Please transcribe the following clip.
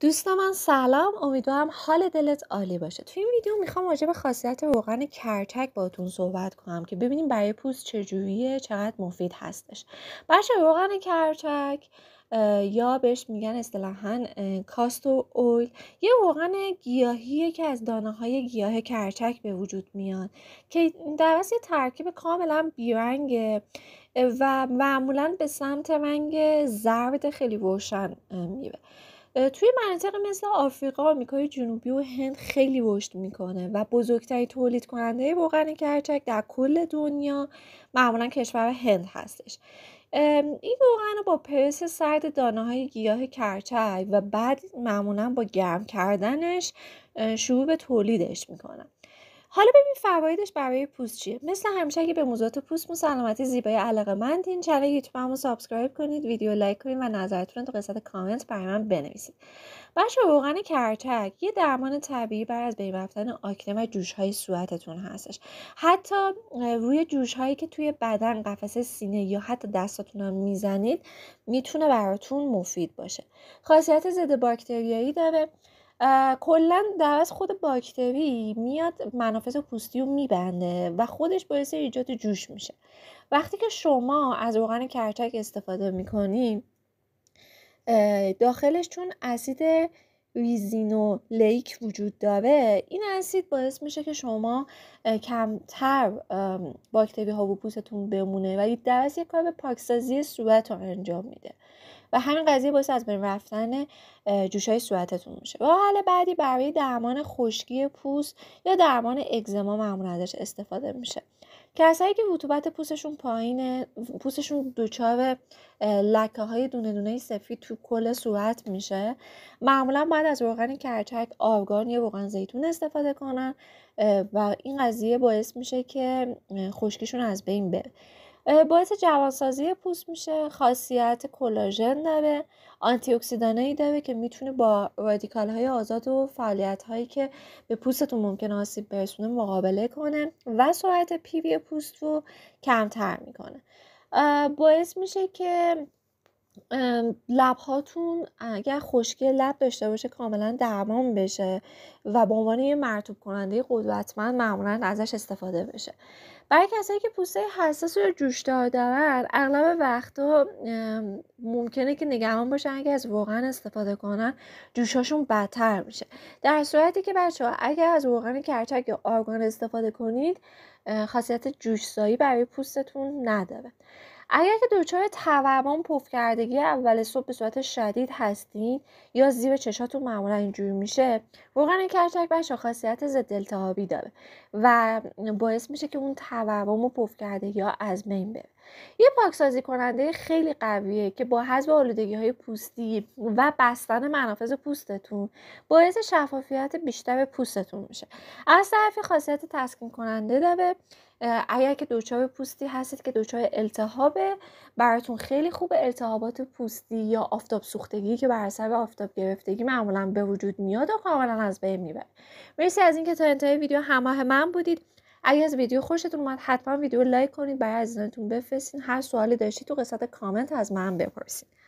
دوستان من سلام امیدوارم حال دلت عالی باشه توی این ویدیو میخوام راجع خاصیت روغن کرچک باتون صحبت کنم که ببینیم برای پوست چجوریه چقدر مفید هستش باشه روغن کرچک یا بهش میگن اصطلاحا کاستو اویل یه روغن گیاهیه که از دانه های گیاه کرچک به وجود میاد که در یه ترکیب کاملا بیرنگه و معمولا به سمت رنگ زرد خیلی روشن میره توی مناطق مثل آفریقا آمریکای جنوبی و هند خیلی رشد میکنه و بزرگترین تولید کننده روغن کرچک در کل دنیا معمولا کشور هند هستش این روغن رو با پرس سرد دانه های گیاه کرچک و بعد معمولا با گرم کردنش شروع به تولیدش میکنه. حالا ببین فوایدش برای پوست چیه مثل همیشه اگه به موضوعات پوست سلامتی زیبایی علاقه مندین چنل رو سابسکرایب کنید ویدیو لایک کنید و نظرتون رو تو قسمت کامنت برای من بنویسید بچه روغن کرچک یه درمان طبیعی بر از بین رفتن آکنه و جوش های صورتتون هستش حتی روی جوش هایی که توی بدن قفسه سینه یا حتی دستاتون هم میزنید میتونه براتون مفید باشه خاصیت ضد باکتریایی داره کلا در از خود باکتری میاد منافذ پوستی رو میبنده و خودش باعث ایجاد جوش میشه وقتی که شما از روغن کرچک استفاده میکنیم داخلش چون اسید ریزینو لیک وجود داره این اسید باعث میشه که شما کمتر باکتری ها و پوستتون بمونه ولی درس یک کار به پاکسازی صورت رو انجام میده همین قضیه باعث از بین رفتن های صورتتون میشه و حل بعدی برای درمان خشکی پوست یا درمان اگزما معمولا ازش استفاده میشه کسایی که رطوبت پوستشون پایینه پوستشون دچار لکه های دونه دونه سفید تو کل صورت میشه معمولا باید از روغن کرچک آرگان یا روغن زیتون استفاده کنن و این قضیه باعث میشه که خشکیشون از بین بره باعث جوانسازی پوست میشه خاصیت کلاژن داره آنتی ای داره که میتونه با رادیکال های آزاد و فعالیت هایی که به پوستتون ممکن آسیب برسونه مقابله کنه و سرعت پیوی پوست رو کمتر میکنه باعث میشه که لب هاتون اگر خشکی لب داشته باشه کاملا درمان بشه و به عنوان یه مرتوب کننده قدرتمند معمولا ازش استفاده بشه برای کسایی که پوسته حساس و جوشدار دارن اغلب وقتا ممکنه که نگران باشن اگه از روغن استفاده کنن جوشاشون بدتر میشه در صورتی که بچه ها اگر از روغن کرچک یا آرگان استفاده کنید خاصیت جوشسایی برای پوستتون نداره اگر که دچار تورم پف کردگی اول صبح به صورت شدید هستین یا زیر چشاتون معمولا اینجوری میشه روغن کرچک بچه خاصیت ضد التهابی داره و باعث میشه که اون توهم رو پف کرده یا از بین بره یه پاکسازی کننده خیلی قویه که با حذف آلودگی های پوستی و بستن منافذ پوستتون باعث شفافیت بیشتر پوستتون میشه از طرفی خاصیت تسکین کننده داره اگر که دوچار پوستی هستید که دوچار التهابه براتون خیلی خوبه التهابات پوستی یا آفتاب سوختگی که بر اثر آفتاب گرفتگی معمولا به وجود میاد و کاملا از بین میبره مرسی از اینکه تا انتهای ویدیو همراه من بودید اگه از ویدیو خوشتون اومد حتما ویدیو لایک کنید برای عزیزانتون بفرستین هر سوالی داشتید تو قسمت کامنت از من بپرسید